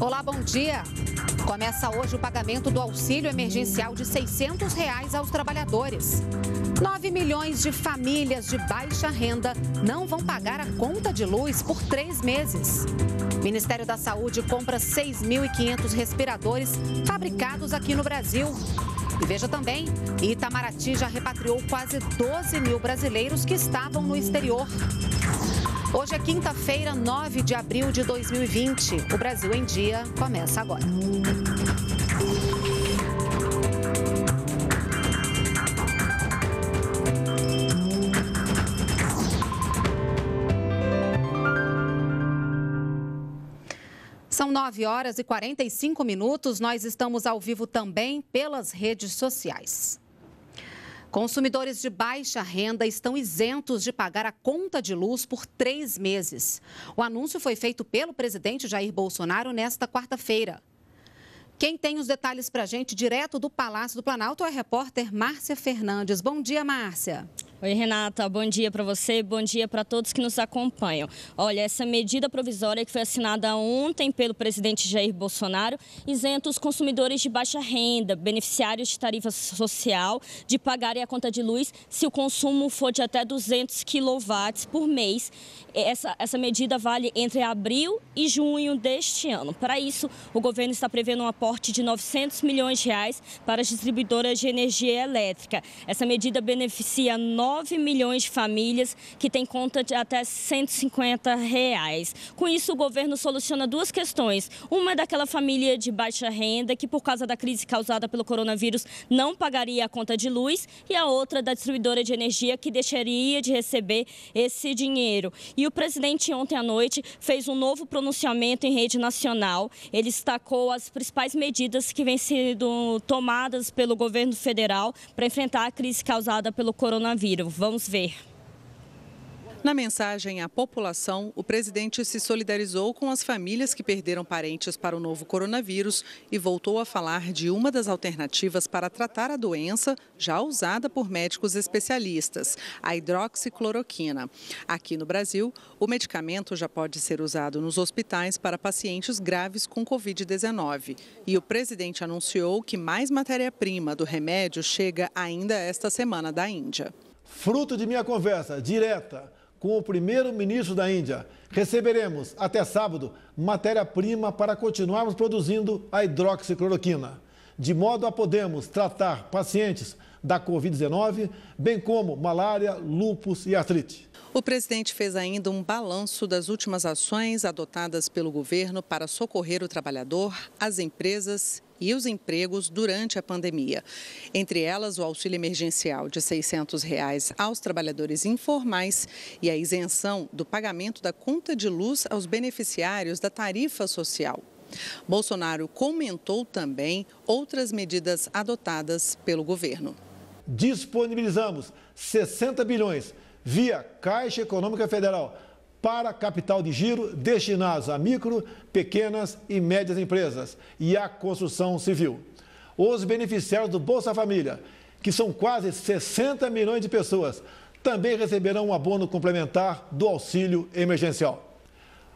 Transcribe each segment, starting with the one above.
Olá, bom dia. Começa hoje o pagamento do auxílio emergencial de R$ 600 reais aos trabalhadores. 9 milhões de famílias de baixa renda não vão pagar a conta de luz por três meses. O Ministério da Saúde compra 6.500 respiradores fabricados aqui no Brasil. E veja também, Itamaraty já repatriou quase 12 mil brasileiros que estavam no exterior. Hoje é quinta-feira, 9 de abril de 2020. O Brasil em Dia começa agora. São 9 horas e 45 minutos. Nós estamos ao vivo também pelas redes sociais. Consumidores de baixa renda estão isentos de pagar a conta de luz por três meses. O anúncio foi feito pelo presidente Jair Bolsonaro nesta quarta-feira. Quem tem os detalhes para a gente direto do Palácio do Planalto é a repórter Márcia Fernandes. Bom dia, Márcia. Oi, Renata, bom dia para você, bom dia para todos que nos acompanham. Olha, essa medida provisória que foi assinada ontem pelo presidente Jair Bolsonaro isenta os consumidores de baixa renda, beneficiários de tarifa social, de pagarem a conta de luz se o consumo for de até 200 kW por mês. Essa, essa medida vale entre abril e junho deste ano. Para isso, o governo está prevendo um aporte de 900 milhões de reais para as distribuidoras de energia elétrica. Essa medida beneficia 9 9 milhões de famílias que têm conta de até 150 reais. Com isso, o governo soluciona duas questões. Uma é daquela família de baixa renda que, por causa da crise causada pelo coronavírus, não pagaria a conta de luz, e a outra da distribuidora de energia que deixaria de receber esse dinheiro. E o presidente ontem à noite fez um novo pronunciamento em rede nacional. Ele destacou as principais medidas que vêm sendo tomadas pelo governo federal para enfrentar a crise causada pelo coronavírus. Vamos ver. Na mensagem à população, o presidente se solidarizou com as famílias que perderam parentes para o novo coronavírus e voltou a falar de uma das alternativas para tratar a doença já usada por médicos especialistas, a hidroxicloroquina. Aqui no Brasil, o medicamento já pode ser usado nos hospitais para pacientes graves com Covid-19. E o presidente anunciou que mais matéria-prima do remédio chega ainda esta semana da Índia. Fruto de minha conversa direta com o primeiro-ministro da Índia, receberemos até sábado matéria-prima para continuarmos produzindo a hidroxicloroquina, de modo a podermos tratar pacientes da Covid-19, bem como malária, lúpus e artrite. O presidente fez ainda um balanço das últimas ações adotadas pelo governo para socorrer o trabalhador, as empresas e os empregos durante a pandemia. Entre elas, o auxílio emergencial de R$ 600 reais aos trabalhadores informais e a isenção do pagamento da conta de luz aos beneficiários da tarifa social. Bolsonaro comentou também outras medidas adotadas pelo governo. Disponibilizamos 60 bilhões via Caixa Econômica Federal para capital de giro destinados a micro, pequenas e médias empresas e à construção civil. Os beneficiários do Bolsa Família, que são quase 60 milhões de pessoas, também receberão um abono complementar do auxílio emergencial.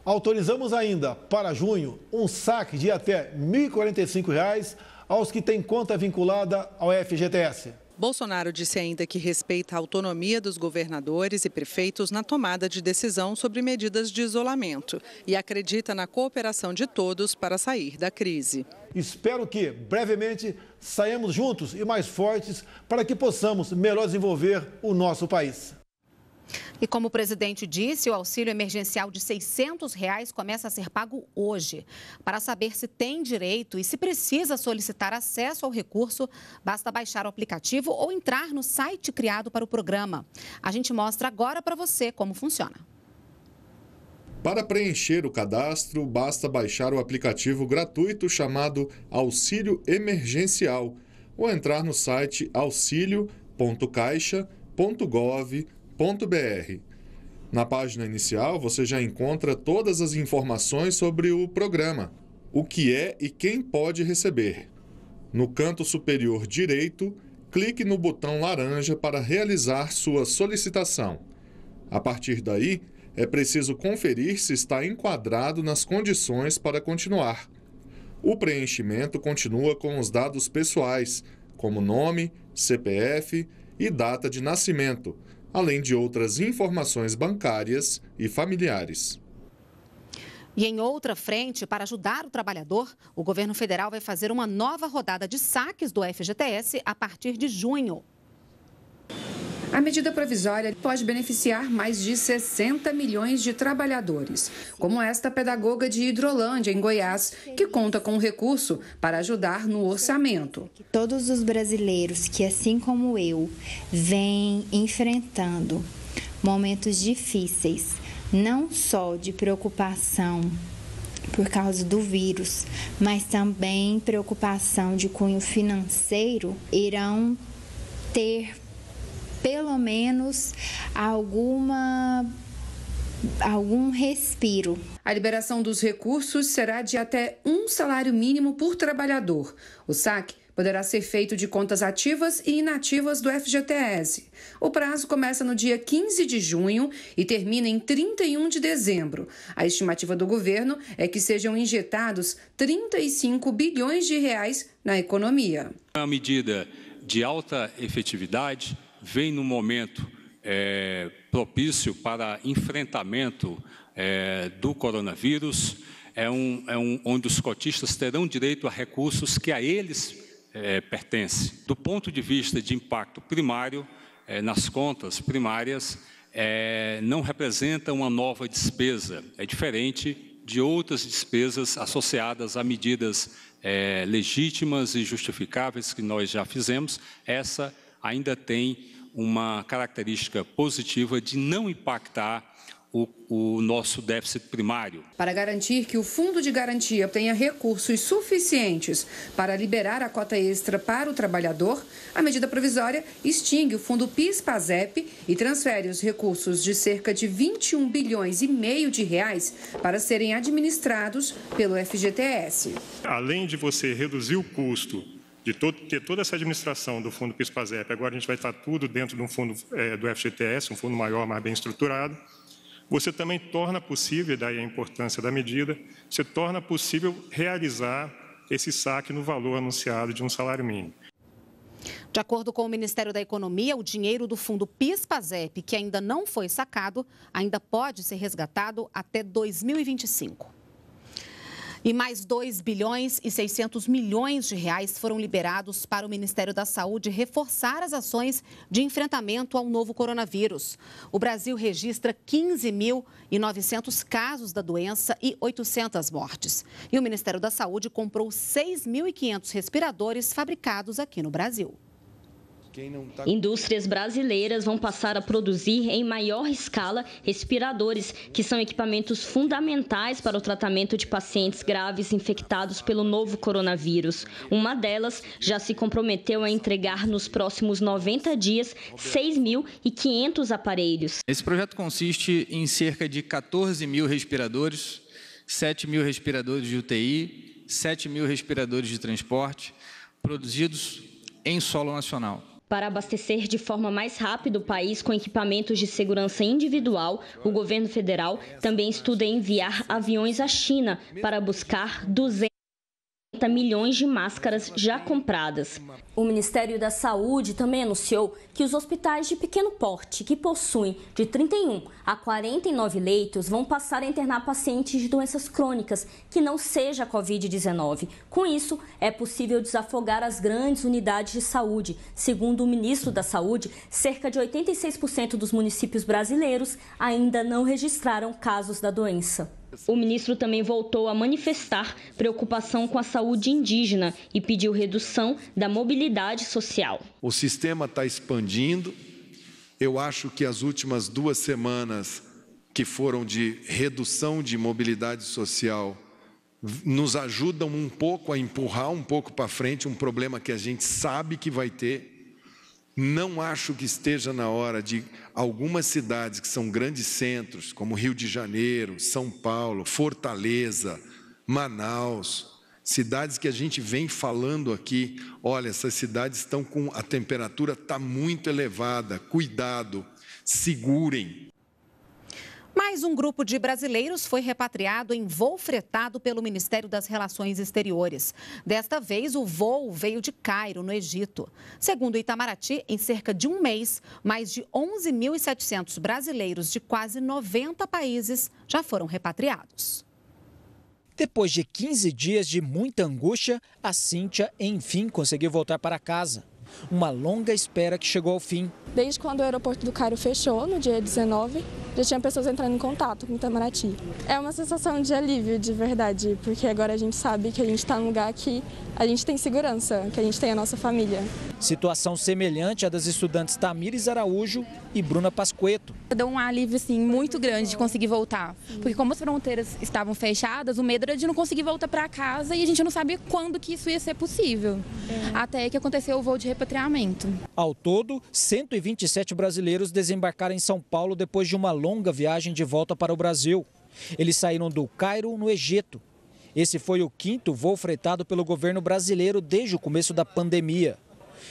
Autorizamos ainda, para junho, um saque de até R$ 1.045 reais aos que têm conta vinculada ao FGTS. Bolsonaro disse ainda que respeita a autonomia dos governadores e prefeitos na tomada de decisão sobre medidas de isolamento e acredita na cooperação de todos para sair da crise. Espero que, brevemente, saímos juntos e mais fortes para que possamos melhor desenvolver o nosso país. E como o presidente disse, o auxílio emergencial de R$ 600 reais começa a ser pago hoje. Para saber se tem direito e se precisa solicitar acesso ao recurso, basta baixar o aplicativo ou entrar no site criado para o programa. A gente mostra agora para você como funciona. Para preencher o cadastro, basta baixar o aplicativo gratuito chamado Auxílio Emergencial ou entrar no site auxílio.caixa.gov.br na página inicial você já encontra todas as informações sobre o programa, o que é e quem pode receber. No canto superior direito, clique no botão laranja para realizar sua solicitação. A partir daí, é preciso conferir se está enquadrado nas condições para continuar. O preenchimento continua com os dados pessoais, como nome, CPF e data de nascimento além de outras informações bancárias e familiares. E em outra frente, para ajudar o trabalhador, o governo federal vai fazer uma nova rodada de saques do FGTS a partir de junho. A medida provisória pode beneficiar mais de 60 milhões de trabalhadores, como esta pedagoga de Hidrolândia, em Goiás, que conta com recurso para ajudar no orçamento. Todos os brasileiros que, assim como eu, vêm enfrentando momentos difíceis, não só de preocupação por causa do vírus, mas também preocupação de cunho financeiro, irão ter pelo menos alguma algum respiro. A liberação dos recursos será de até um salário mínimo por trabalhador. O saque poderá ser feito de contas ativas e inativas do FGTS. O prazo começa no dia 15 de junho e termina em 31 de dezembro. A estimativa do governo é que sejam injetados 35 bilhões de reais na economia. É uma medida de alta efetividade vem num momento é, propício para enfrentamento é, do coronavírus, é um, é um, onde os cotistas terão direito a recursos que a eles é, pertencem. Do ponto de vista de impacto primário, é, nas contas primárias, é, não representa uma nova despesa, é diferente de outras despesas associadas a medidas é, legítimas e justificáveis que nós já fizemos. Essa ainda tem uma característica positiva de não impactar o, o, nosso déficit primário. Para garantir que o Fundo de Garantia tenha recursos suficientes para liberar a cota extra para o trabalhador, a medida provisória extingue o Fundo PIS-PASEP e transfere os recursos de cerca de 21 bilhões e meio de reais para serem administrados pelo FGTS. Além de você reduzir o custo de todo, ter toda essa administração do fundo PIS/PASEP. agora a gente vai estar tudo dentro de um fundo é, do FGTS, um fundo maior, mais bem estruturado, você também torna possível, daí a importância da medida, você torna possível realizar esse saque no valor anunciado de um salário mínimo. De acordo com o Ministério da Economia, o dinheiro do fundo PIS-PASEP, que ainda não foi sacado, ainda pode ser resgatado até 2025. E mais 2 bilhões e 600 milhões de reais foram liberados para o Ministério da Saúde reforçar as ações de enfrentamento ao novo coronavírus. O Brasil registra 15.900 casos da doença e 800 mortes. E o Ministério da Saúde comprou 6.500 respiradores fabricados aqui no Brasil. Tá Indústrias brasileiras vão passar a produzir em maior escala respiradores, que são equipamentos fundamentais para o tratamento de pacientes graves infectados pelo novo coronavírus. Uma delas já se comprometeu a entregar nos próximos 90 dias 6.500 aparelhos. Esse projeto consiste em cerca de 14 mil respiradores, 7 mil respiradores de UTI, 7 mil respiradores de transporte, produzidos em solo nacional. Para abastecer de forma mais rápida o país com equipamentos de segurança individual, o governo federal também estuda enviar aviões à China para buscar 200 50 milhões de máscaras já compradas. O Ministério da Saúde também anunciou que os hospitais de pequeno porte, que possuem de 31 a 49 leitos, vão passar a internar pacientes de doenças crônicas, que não seja Covid-19. Com isso, é possível desafogar as grandes unidades de saúde. Segundo o ministro da Saúde, cerca de 86% dos municípios brasileiros ainda não registraram casos da doença. O ministro também voltou a manifestar preocupação com a saúde indígena e pediu redução da mobilidade social. O sistema está expandindo. Eu acho que as últimas duas semanas, que foram de redução de mobilidade social, nos ajudam um pouco a empurrar um pouco para frente um problema que a gente sabe que vai ter não acho que esteja na hora de algumas cidades que são grandes centros, como Rio de Janeiro, São Paulo, Fortaleza, Manaus, cidades que a gente vem falando aqui, olha, essas cidades estão com a temperatura está muito elevada, cuidado, segurem. Mais um grupo de brasileiros foi repatriado em voo fretado pelo Ministério das Relações Exteriores. Desta vez, o voo veio de Cairo, no Egito. Segundo Itamaraty, em cerca de um mês, mais de 11.700 brasileiros de quase 90 países já foram repatriados. Depois de 15 dias de muita angústia, a Cíntia enfim conseguiu voltar para casa. Uma longa espera que chegou ao fim. Desde quando o aeroporto do Cairo fechou, no dia 19, já tinha pessoas entrando em contato com o Itamaraty. É uma sensação de alívio, de verdade, porque agora a gente sabe que a gente está num lugar que a gente tem segurança, que a gente tem a nossa família. Situação semelhante à das estudantes Tamires Araújo e Bruna Pasqueto. Deu um alívio assim, muito grande de conseguir voltar, porque como as fronteiras estavam fechadas, o medo era de não conseguir voltar para casa e a gente não sabia quando que isso ia ser possível, é. até que aconteceu o voo de repatriamento. Ao todo, 127 brasileiros desembarcaram em São Paulo depois de uma longa viagem de volta para o Brasil. Eles saíram do Cairo, no Egito. Esse foi o quinto voo fretado pelo governo brasileiro desde o começo da pandemia.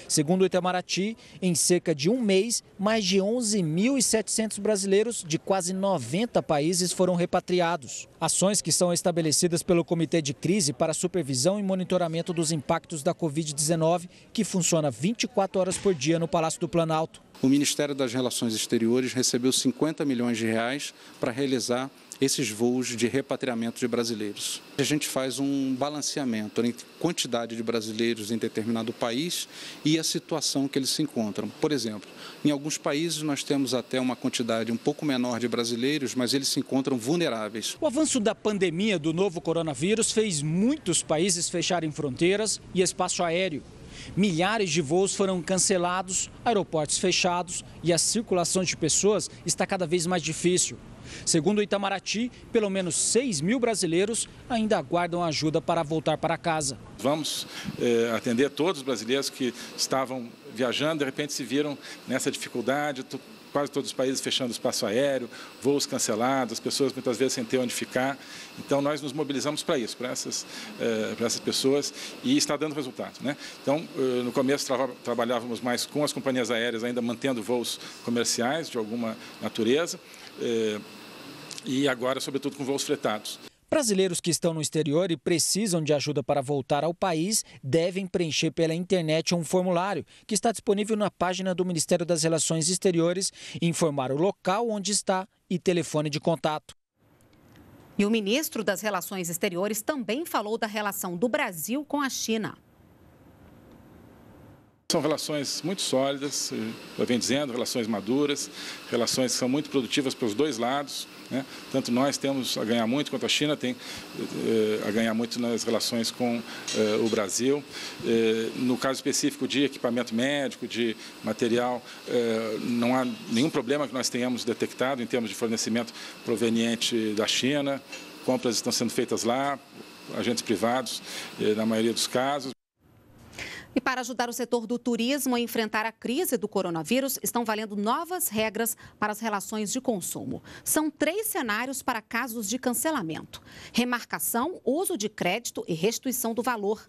Segundo o Itamaraty, em cerca de um mês, mais de 11.700 brasileiros de quase 90 países foram repatriados. Ações que são estabelecidas pelo Comitê de Crise para Supervisão e Monitoramento dos Impactos da Covid-19, que funciona 24 horas por dia no Palácio do Planalto. O Ministério das Relações Exteriores recebeu 50 milhões de reais para realizar esses voos de repatriamento de brasileiros. A gente faz um balanceamento entre quantidade de brasileiros em determinado país e a situação que eles se encontram. Por exemplo, em alguns países nós temos até uma quantidade um pouco menor de brasileiros, mas eles se encontram vulneráveis. O avanço da pandemia do novo coronavírus fez muitos países fecharem fronteiras e espaço aéreo. Milhares de voos foram cancelados, aeroportos fechados e a circulação de pessoas está cada vez mais difícil. Segundo o Itamaraty, pelo menos 6 mil brasileiros ainda aguardam ajuda para voltar para casa. Vamos eh, atender todos os brasileiros que estavam viajando, de repente se viram nessa dificuldade, quase todos os países fechando espaço aéreo, voos cancelados, pessoas muitas vezes sem ter onde ficar. Então, nós nos mobilizamos para isso, para essas, eh, para essas pessoas, e está dando resultado. Né? Então, eh, no começo trabalhávamos mais com as companhias aéreas, ainda mantendo voos comerciais de alguma natureza e agora, sobretudo, com voos fretados. Brasileiros que estão no exterior e precisam de ajuda para voltar ao país devem preencher pela internet um formulário que está disponível na página do Ministério das Relações Exteriores e informar o local onde está e telefone de contato. E o ministro das Relações Exteriores também falou da relação do Brasil com a China. São relações muito sólidas, eh, eu venho dizendo, relações maduras, relações que são muito produtivas para os dois lados. Né? Tanto nós temos a ganhar muito, quanto a China tem eh, a ganhar muito nas relações com eh, o Brasil. No caso específico de equipamento médico, de material, não há nenhum problema que nós tenhamos detectado em termos de fornecimento proveniente da China. Compras estão sendo feitas lá, agentes privados, na maioria dos casos. E para ajudar o setor do turismo a enfrentar a crise do coronavírus, estão valendo novas regras para as relações de consumo. São três cenários para casos de cancelamento: remarcação, uso de crédito e restituição do valor.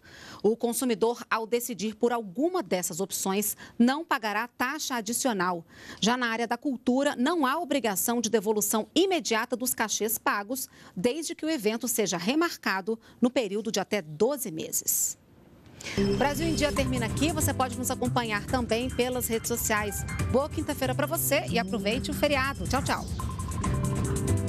O consumidor, ao decidir por alguma dessas opções, não pagará taxa adicional. Já na área da cultura, não há obrigação de devolução imediata dos cachês pagos, desde que o evento seja remarcado no período de até 12 meses. O Brasil em Dia termina aqui. Você pode nos acompanhar também pelas redes sociais. Boa quinta-feira para você e aproveite o feriado. Tchau, tchau.